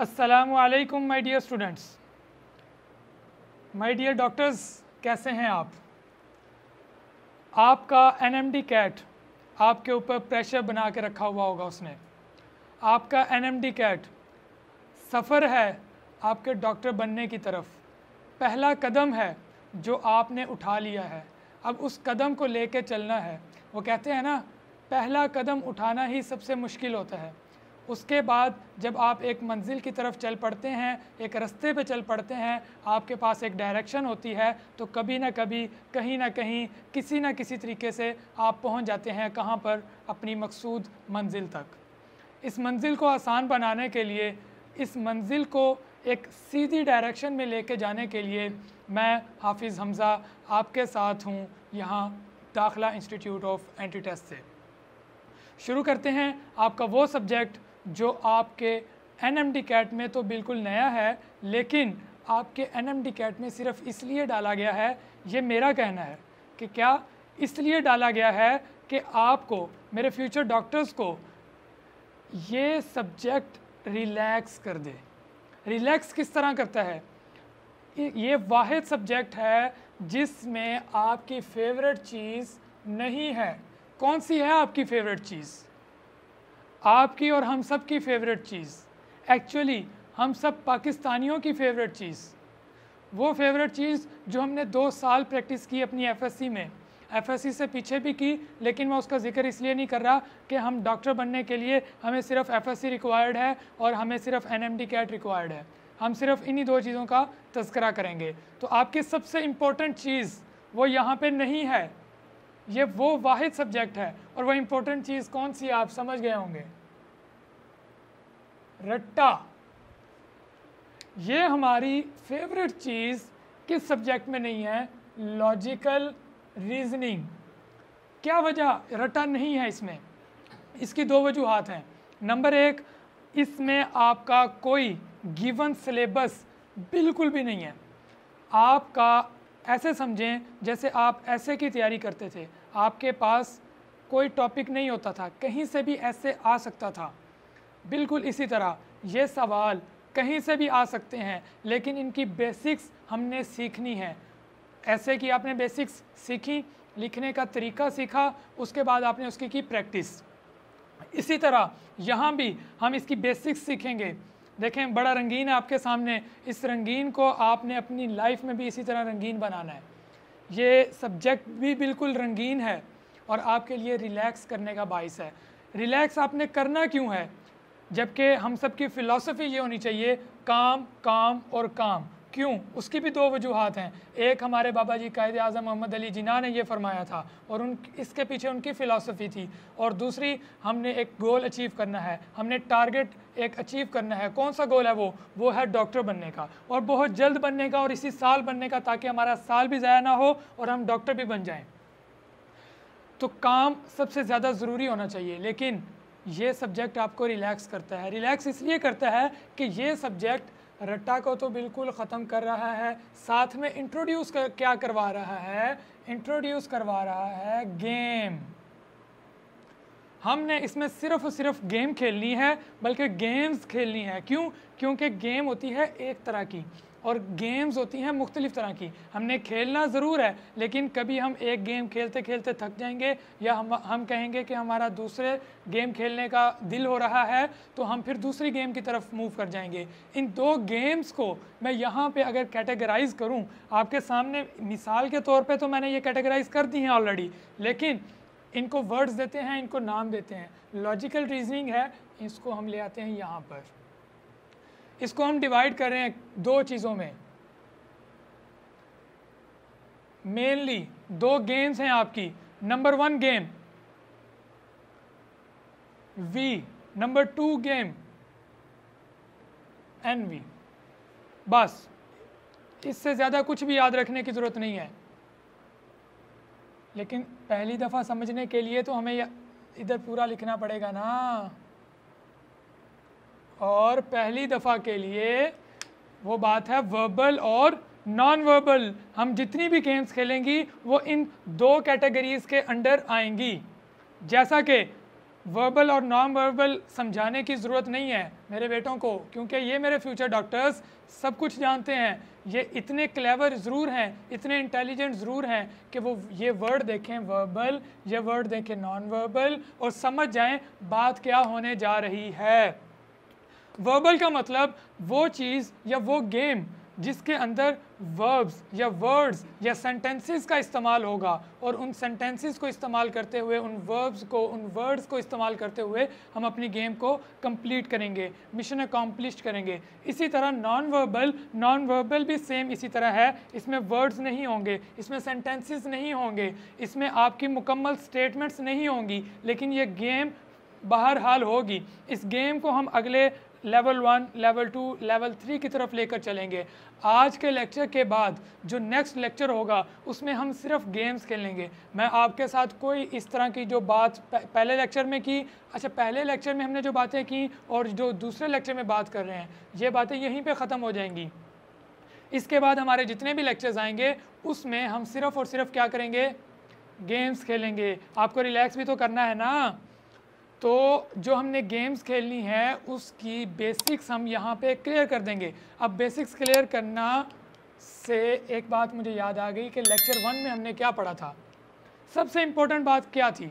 असलकुम my dear students my dear doctors कैसे हैं आप आपका डी कैट आपके ऊपर प्रेशर बना के रखा हुआ होगा उसने आपका एन एम डी कैट सफ़र है आपके डॉक्टर बनने की तरफ पहला कदम है जो आपने उठा लिया है अब उस कदम को कर चलना है वो कहते हैं ना पहला कदम उठाना ही सबसे मुश्किल होता है उसके बाद जब आप एक मंजिल की तरफ चल पड़ते हैं एक रास्ते पे चल पड़ते हैं आपके पास एक डायरेक्शन होती है तो कभी ना कभी कहीं ना कहीं किसी ना किसी तरीके से आप पहुंच जाते हैं कहाँ पर अपनी मकसूद मंजिल तक इस मंजिल को आसान बनाने के लिए इस मंजिल को एक सीधी डायरेक्शन में लेके जाने के लिए मैं हाफिज़ हमज़ा आपके साथ हूँ यहाँ दाखला इंस्टीट्यूट ऑफ एंटी टेस्ट से शुरू करते हैं आपका वो सब्जेक्ट जो आपके एन एम डी कैट में तो बिल्कुल नया है लेकिन आपके एन एम डी कैट में सिर्फ इसलिए डाला गया है ये मेरा कहना है कि क्या इसलिए डाला गया है कि आपको मेरे फ्यूचर डॉक्टर्स को ये सब्जेक्ट रिलैक्स कर दे रिलैक्स किस तरह करता है ये वाद सब्जेक्ट है जिसमें आपकी फेवरेट चीज़ नहीं है कौन सी है आपकी फेवरेट चीज़ आपकी और हम सब की फेवरेट चीज़ एक्चुअली हम सब पाकिस्तानियों की फेवरेट चीज़ वो फेवरेट चीज़ जो हमने दो साल प्रैक्टिस की अपनी एफएससी में एफएससी से पीछे भी की लेकिन मैं उसका जिक्र इसलिए नहीं कर रहा कि हम डॉक्टर बनने के लिए हमें सिर्फ एफएससी रिक्वायर्ड है और हमें सिर्फ एनएमडी कैट रिक्वायर्ड है हम सिर्फ इन्हीं दो चीज़ों का तस्करा करेंगे तो आपकी सबसे इम्पोर्टेंट चीज़ वो यहाँ पर नहीं है ये वो वाद सब्जेक्ट है और वह इंपॉर्टेंट चीज़ कौन सी आप समझ गए होंगे रट्टा ये हमारी फेवरेट चीज़ किस सब्जेक्ट में नहीं है लॉजिकल रीजनिंग क्या वजह रट्टा नहीं है इसमें इसकी दो वजूहत हैं नंबर एक इसमें आपका कोई गिवन सिलेबस बिल्कुल भी नहीं है आपका ऐसे समझें जैसे आप ऐसे की तैयारी करते थे आपके पास कोई टॉपिक नहीं होता था कहीं से भी ऐसे आ सकता था बिल्कुल इसी तरह ये सवाल कहीं से भी आ सकते हैं लेकिन इनकी बेसिक्स हमने सीखनी है ऐसे कि आपने बेसिक्स सीखी लिखने का तरीका सीखा उसके बाद आपने उसकी की प्रैक्टिस इसी तरह यहाँ भी हम इसकी बेसिक्स सीखेंगे देखें बड़ा रंगीन है आपके सामने इस रंगीन को आपने अपनी लाइफ में भी इसी तरह रंगीन बनाना है ये सब्जेक्ट भी बिल्कुल रंगीन है और आपके लिए रिलैक्स करने का बायस है रिलैक्स आपने करना क्यों है जबकि हम सब की फ़िलासफ़ी ये होनी चाहिए काम काम और काम क्यों उसकी भी दो वजूहत हैं एक हमारे बाबा जी कायद अजम मोहम्मद अली जिना ने यह फरमाया था और उन इसके पीछे उनकी फ़िलासफ़ी थी और दूसरी हमने एक गोल अचीव करना है हमने टारगेट एक अचीव करना है कौन सा गोल है वो वो है डॉक्टर बनने का और बहुत जल्द बनने का और इसी साल बनने का ताकि हमारा साल भी ज़ाया ना हो और हम डॉक्टर भी बन जाएँ तो काम सबसे ज़्यादा ज़रूरी होना चाहिए लेकिन ये सब्जेक्ट आपको रिलैक्स करता है रिलैक्स इसलिए करता है कि ये सब्जेक्ट रट्टा को तो बिल्कुल ख़त्म कर रहा है साथ में इंट्रोड्यूस कर, क्या करवा रहा है इंट्रोड्यूस करवा रहा है गेम हमने इसमें सिर्फ और सिर्फ गेम खेलनी है बल्कि गेम्स खेलनी है क्यों क्योंकि गेम होती है एक तरह की और गेम्स होती हैं मुख्तलिफ़ तरह की हमने खेलना ज़रूर है लेकिन कभी हम एक गेम खेलते खेलते थक जाएंगे या हम हम कहेंगे कि हमारा दूसरे गेम खेलने का दिल हो रहा है तो हम फिर दूसरी गेम की तरफ मूव कर जाएंगे इन दो गेम्स को मैं यहाँ पे अगर कैटेगराइज करूँ आपके सामने मिसाल के तौर पर तो मैंने ये कैटेगराइज कर दी हैं ऑलरेडी लेकिन इनको वर्ड्स देते हैं इनको नाम देते हैं लॉजिकल रीजनिंग है इसको हम ले आते हैं यहाँ पर इसको हम डिवाइड कर रहे हैं दो चीज़ों में मेनली दो गेम्स हैं आपकी number one game V number two game N V बस इससे ज़्यादा कुछ भी याद रखने की ज़रूरत नहीं है लेकिन पहली दफ़ा समझने के लिए तो हमें इधर पूरा लिखना पड़ेगा ना और पहली दफ़ा के लिए वो बात है वर्बल और नॉन वर्बल हम जितनी भी गेम्स खेलेंगी वो इन दो कैटेगरीज़ के अंडर आएंगी जैसा कि वर्बल और नॉन वर्बल समझाने की ज़रूरत नहीं है मेरे बेटों को क्योंकि ये मेरे फ्यूचर डॉक्टर्स सब कुछ जानते हैं ये इतने क्लेवर ज़रूर हैं इतने इंटेलिजेंट ज़रूर हैं कि वो ये वर्ड देखें वर्बल ये वर्ड देखें नॉन वर्बल और समझ जाएं बात क्या होने जा रही है वर्बल का मतलब वो चीज़ या वो गेम जिसके अंदर वर्ब्स या वर्ड्स या सेंटेंसेस का इस्तेमाल होगा और उन सेंटेंसेस को इस्तेमाल करते हुए उन वर्ब्स को उन वर्ड्स को इस्तेमाल करते हुए हम अपनी गेम को कंप्लीट करेंगे मिशन अकॉम्प्लिश करेंगे इसी तरह नॉन वर्बल नॉन वर्बल भी सेम इसी तरह है इसमें वर्ड्स नहीं होंगे इसमें सेंटेंसेस नहीं होंगे इसमें आपकी मुकम्मल स्टेटमेंट्स नहीं होंगी लेकिन ये गेम बहर हाल होगी इस गेम को हम अगले level one level two level three की तरफ लेकर चलेंगे आज के लेक्चर के बाद जो नेक्स्ट लेक्चर होगा उसमें हम सिर्फ गेम्स खेलेंगे मैं आपके साथ कोई इस तरह की जो बात पहले लेक्चर में की अच्छा पहले लेक्चर में हमने जो बातें की और जो दूसरे लेक्चर में बात कर रहे हैं ये बातें यहीं पर ख़त्म हो जाएंगी इसके बाद हमारे जितने भी लेक्चर्स आएंगे उसमें हम सिर्फ़ और सिर्फ क्या करेंगे गेम्स खेलेंगे आपको रिलैक्स भी तो करना है ना तो जो हमने गेम्स खेलनी है उसकी बेसिक्स हम यहाँ पे क्लियर कर देंगे अब बेसिक्स क्लियर करना से एक बात मुझे याद आ गई कि लेक्चर वन में हमने क्या पढ़ा था सबसे इम्पोर्टेंट बात क्या थी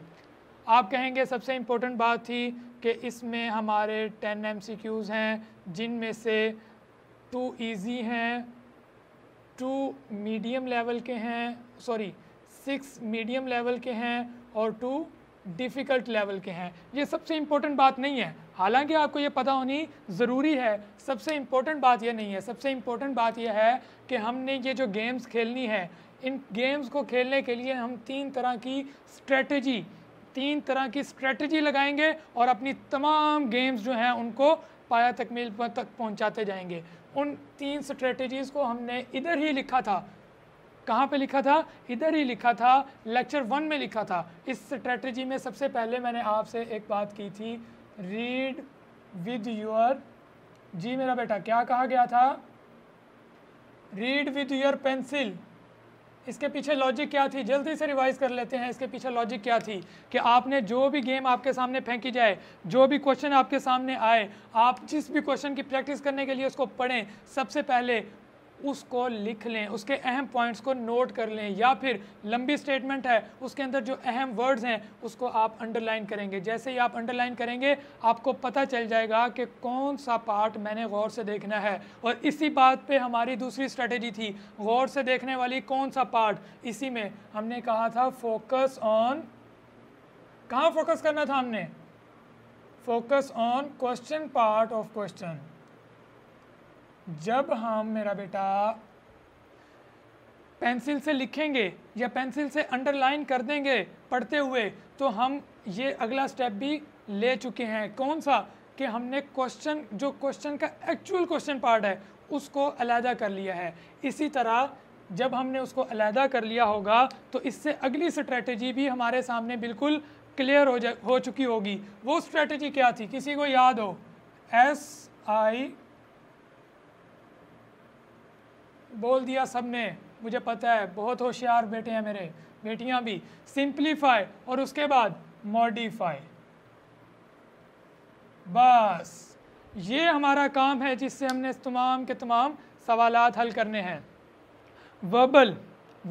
आप कहेंगे सबसे इम्पोर्टेंट बात थी कि इसमें हमारे टेन एम हैं जिनमें से टू ईजी हैं टू मीडियम लेवल के हैं सॉरी सिक्स मीडियम लेवल के हैं और टू डिफ़िकल्ट लेवल के हैं ये सबसे इम्पोर्टेंट बात नहीं है हालांकि आपको ये पता होनी ज़रूरी है सबसे इम्पोर्टेंट बात यह नहीं है सबसे इम्पोर्टेंट बात यह है कि हमने ये जो गेम्स खेलनी है इन गेम्स को खेलने के लिए हम तीन तरह की स्ट्रेटजी तीन तरह की स्ट्रेटजी लगाएंगे और अपनी तमाम गेम्स जो हैं उनको पाया तकमील तक पहुंचाते जाएंगे उन तीन स्ट्रेटजीज़ को हमने इधर ही लिखा था कहाँ पे लिखा था इधर ही लिखा था लेक्चर वन में लिखा था इस स्ट्रेटजी में सबसे पहले मैंने आपसे एक बात की थी रीड विद योर जी मेरा बेटा क्या कहा गया था रीड विद योर पेंसिल इसके पीछे लॉजिक क्या थी जल्दी से रिवाइज कर लेते हैं इसके पीछे लॉजिक क्या थी कि आपने जो भी गेम आपके सामने फेंकी जाए जो भी क्वेश्चन आपके सामने आए आप जिस भी क्वेश्चन की प्रैक्टिस करने के लिए उसको पढ़ें सबसे पहले उसको लिख लें उसके अहम पॉइंट्स को नोट कर लें या फिर लंबी स्टेटमेंट है उसके अंदर जो अहम वर्ड्स हैं उसको आप अंडरलाइन करेंगे जैसे ही आप अंडरलाइन करेंगे आपको पता चल जाएगा कि कौन सा पार्ट मैंने गौर से देखना है और इसी बात पे हमारी दूसरी स्ट्रेटजी थी गौर से देखने वाली कौन सा पार्ट इसी में हमने कहा था फोकस ऑन कहाँ फोकस करना था हमने focus on question part of question जब हम मेरा बेटा पेंसिल से लिखेंगे या पेंसिल से अंडरलाइन कर देंगे पढ़ते हुए तो हम ये अगला स्टेप भी ले चुके हैं कौन सा कि हमने क्वेश्चन जो क्वेश्चन का एक्चुअल क्वेश्चन पार्ट है उसको अलहदा कर लिया है इसी तरह जब हमने उसको अलहदा कर लिया होगा तो इससे अगली स्ट्रेटजी भी हमारे सामने बिल्कुल क्लियर हो जा हो चुकी होगी वो स्ट्रेटजी क्या थी किसी को याद हो एस आई बोल दिया सब ने मुझे पता है बहुत होशियार बेटे हैं मेरे बेटियां भी सिंप्लीफाई और उसके बाद मॉडिफाई बस ये हमारा काम है जिससे हमने तमाम के तमाम सवाल हल करने हैं verbal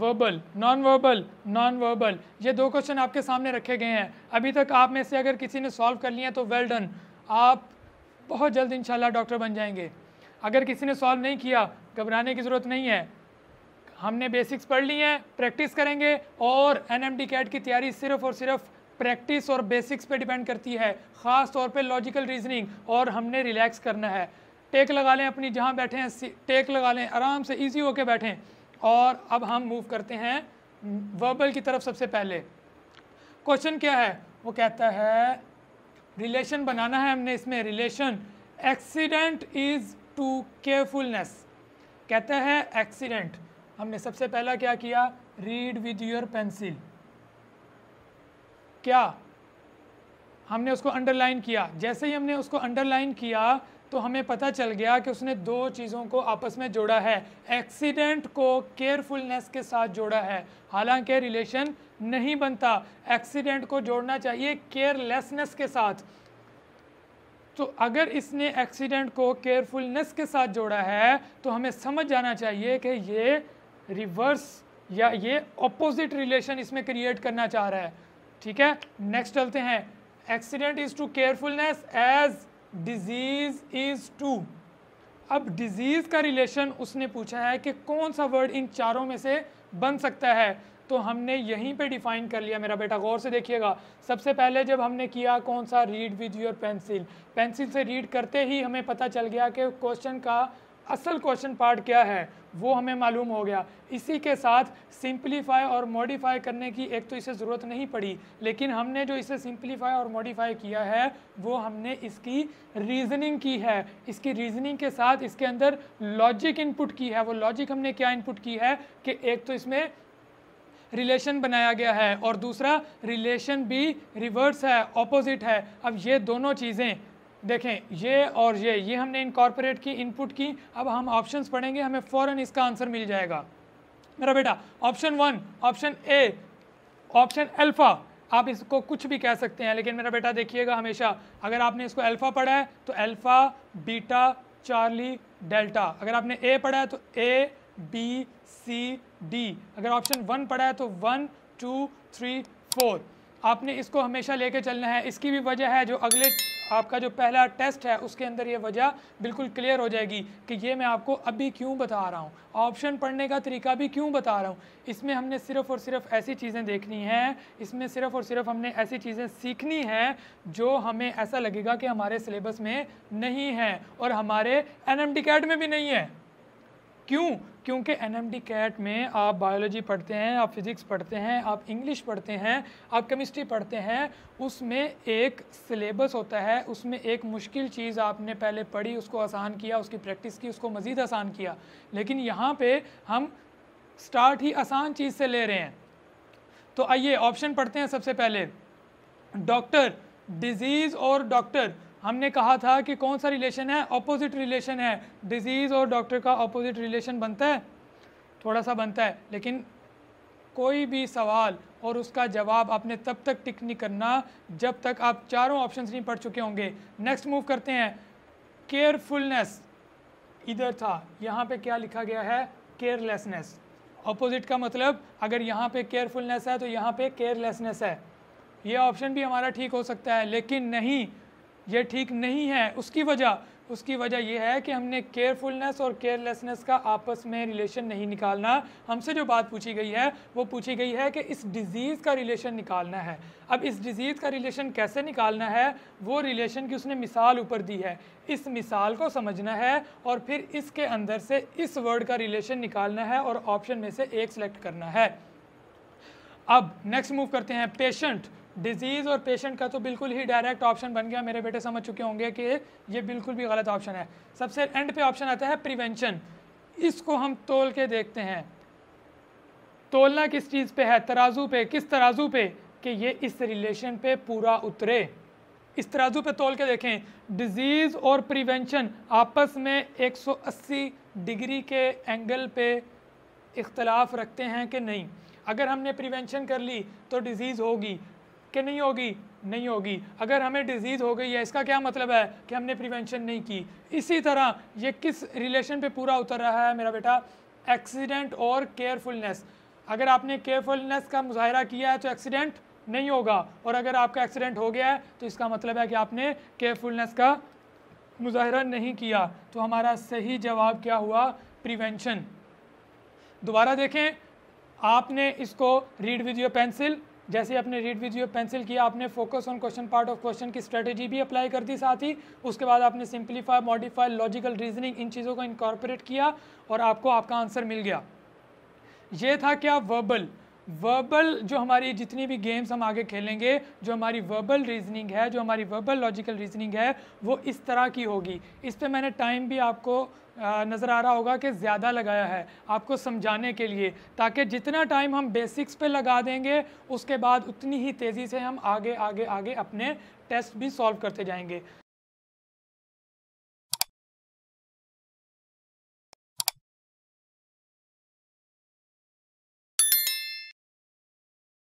verbal non verbal non verbal ये दो क्वेश्चन आपके सामने रखे गए हैं अभी तक आप में से अगर किसी ने सॉल्व कर लिया तो वेल डन आप बहुत जल्द इंशाल्लाह डॉक्टर बन जाएंगे अगर किसी ने सॉल्व नहीं किया घबराने की ज़रूरत नहीं है हमने बेसिक्स पढ़ ली हैं प्रैक्टिस करेंगे और एन एम कैट की तैयारी सिर्फ और सिर्फ प्रैक्टिस और बेसिक्स पे डिपेंड करती है ख़ास तौर पे लॉजिकल रीजनिंग और हमने रिलैक्स करना है टेक लगा लें अपनी जहाँ बैठे हैं टेक लगा लें आराम से ईजी होके बैठें और अब हम मूव करते हैं वर्बल की तरफ सबसे पहले क्वेश्चन क्या है वो कहता है रिलेशन बनाना है हमने इसमें relation accident is to carefulness कहते हैं एक्सीडेंट हमने सबसे पहला क्या किया रीड विद योर पेंसिल क्या हमने उसको अंडरलाइन किया जैसे ही हमने उसको अंडरलाइन किया तो हमें पता चल गया कि उसने दो चीज़ों को आपस में जोड़ा है एक्सीडेंट को केयरफुलनेस के साथ जोड़ा है हालांकि रिलेशन नहीं बनता एक्सीडेंट को जोड़ना चाहिए केयरलेसनेस के साथ तो अगर इसने एक्सीडेंट को केयरफुलनेस के साथ जोड़ा है तो हमें समझ जाना चाहिए कि ये रिवर्स या ये अपोजिट रिलेशन इसमें क्रिएट करना चाह रहा है ठीक है नेक्स्ट चलते हैं accident is to carefulness as disease is to अब डिजीज़ का रिलेशन उसने पूछा है कि कौन सा वर्ड इन चारों में से बन सकता है तो हमने यहीं पे डिफाइन कर लिया मेरा बेटा गौर से देखिएगा सबसे पहले जब हमने किया कौन सा read with your pencil pencil से रीड करते ही हमें पता चल गया कि क्वेश्चन का असल क्वेश्चन पार्ट क्या है वो हमें मालूम हो गया इसी के साथ सिंपलीफाई और मॉडिफाई करने की एक तो इसे ज़रूरत नहीं पड़ी लेकिन हमने जो इसे सिंप्लीफाई और मॉडिफाई किया है वो हमने इसकी रीजनिंग की है इसकी रीजनिंग के साथ इसके अंदर लॉजिक इनपुट की है वो लॉजिक हमने क्या इनपुट की है कि एक तो इसमें रिलेशन बनाया गया है और दूसरा रिलेशन भी रिवर्स है ऑपोजिट है अब ये दोनों चीज़ें देखें ये और ये ये हमने इनकॉर्पोरेट की इनपुट की अब हम ऑप्शंस पढ़ेंगे हमें फ़ौरन इसका आंसर मिल जाएगा मेरा बेटा option one option A option alpha आप इसको कुछ भी कह सकते हैं लेकिन मेरा बेटा देखिएगा हमेशा अगर आपने इसको अल्फ़ा पढ़ा है तो अल्फ़ा बीटा चार्ली डेल्टा अगर आपने ए पढ़ा है तो ए बी सी डी अगर ऑप्शन वन पड़ा है तो वन टू थ्री फोर आपने इसको हमेशा लेके चलना है इसकी भी वजह है जो अगले आपका जो पहला टेस्ट है उसके अंदर ये वजह बिल्कुल क्लियर हो जाएगी कि ये मैं आपको अभी क्यों बता रहा हूँ ऑप्शन पढ़ने का तरीका भी क्यों बता रहा हूँ इसमें हमने सिर्फ़ और सिर्फ ऐसी चीज़ें देखनी हैं इसमें सिर्फ़ और सिर्फ हमने ऐसी चीज़ें सीखनी हैं जो हमें ऐसा लगेगा कि हमारे सिलेबस में नहीं है और हमारे एन एम में भी नहीं है क्यों क्योंकि एन एम डी कैट में आप बायोलॉजी पढ़ते हैं आप फिज़िक्स पढ़ते हैं आप इंग्लिश पढ़ते हैं आप केमिस्ट्री पढ़ते हैं उसमें एक सिलेबस होता है उसमें एक मुश्किल चीज़ आपने पहले पढ़ी उसको आसान किया उसकी प्रैक्टिस की उसको मज़ीद आसान किया लेकिन यहाँ पे हम स्टार्ट ही आसान चीज़ से ले रहे हैं तो आइए ऑप्शन पढ़ते हैं सबसे पहले डॉक्टर डिजीज़ और डॉक्टर हमने कहा था कि कौन सा रिलेशन है ऑपोजिट रिलेशन है डिजीज़ और डॉक्टर का ऑपोजिट रिलेशन बनता है थोड़ा सा बनता है लेकिन कोई भी सवाल और उसका जवाब आपने तब तक टिक नहीं करना जब तक आप चारों ऑप्शंस नहीं पढ़ चुके होंगे नेक्स्ट मूव करते हैं केयरफुलनेस इधर था यहाँ पे क्या लिखा गया है केयरलेसनेस अपोजिट का मतलब अगर यहाँ पे केयरफुलनेस है तो यहाँ पे केयरलेसनेस है ये ऑप्शन भी हमारा ठीक हो सकता है लेकिन नहीं ये ठीक नहीं है उसकी वजह उसकी वजह यह है कि हमने केयरफुलनेस और केयरलेसनेस का आपस में रिलेशन नहीं निकालना हमसे जो बात पूछी गई है वो पूछी गई है कि इस डिज़ीज़ का रिलेशन निकालना है अब इस डिज़ीज़ का रिलेशन कैसे निकालना है वो रिलेशन की उसने मिसाल ऊपर दी है इस मिसाल को समझना है और फिर इसके अंदर से इस वर्ड का रिलेशन निकालना है और ऑप्शन में से एक सेलेक्ट करना है अब नेक्स्ट मूव करते हैं पेशेंट डिज़ीज़ और पेशेंट का तो बिल्कुल ही डायरेक्ट ऑप्शन बन गया मेरे बेटे समझ चुके होंगे कि ये बिल्कुल भी गलत ऑप्शन है सबसे एंड पे ऑप्शन आता है प्रिवेंशन इसको हम तोल के देखते हैं तोलना किस चीज़ पे है तराजू पे किस तराजू पे कि ये इस रिलेशन पे पूरा उतरे इस तराजू पे तोल के देखें डिज़ीज़ और प्रिवेंशन आपस में 180 डिग्री के एंगल पे इख्तलाफ रखते हैं कि नहीं अगर हमने प्रिवेंशन कर ली तो डिज़ीज़ होगी कि नहीं होगी नहीं होगी अगर हमें डिजीज़ हो गई है इसका क्या मतलब है कि हमने प्रिवेंशन नहीं की इसी तरह ये किस रिलेशन पे पूरा उतर रहा है मेरा बेटा एक्सीडेंट और केयरफुलनेस अगर आपने केयरफुलनेस का मुजाहरा किया है तो एक्सीडेंट नहीं होगा और अगर आपका एक्सीडेंट हो गया है तो इसका मतलब है कि आपने केयरफुलनेस का मुजाहरा नहीं किया तो हमारा सही जवाब क्या हुआ प्रिवेंशन दोबारा देखें आपने इसको रीड विद योर पेंसिल जैसे आपने रीड विद योर पेंसिल किया आपने focus on question part of question की स्ट्रेटेजी भी अप्लाई कर दी साथ ही उसके बाद आपने सिंप्लीफाई मॉडिफाई लॉजिकल रीजनिंग इन चीज़ों को इनकॉर्पोरेट किया और आपको आपका आंसर मिल गया ये था क्या वर्बल वर्बल जो हमारी जितनी भी गेम्स हम आगे खेलेंगे जो हमारी वर्बल रीजनिंग है जो हमारी वर्बल लॉजिकल रीजनिंग है वो इस तरह की होगी इस पर मैंने टाइम भी आपको नज़र आ रहा होगा कि ज़्यादा लगाया है आपको समझाने के लिए ताकि जितना टाइम हम बेसिक्स पे लगा देंगे उसके बाद उतनी ही तेज़ी से हम आगे आगे आगे अपने टेस्ट भी सॉल्व करते जाएंगे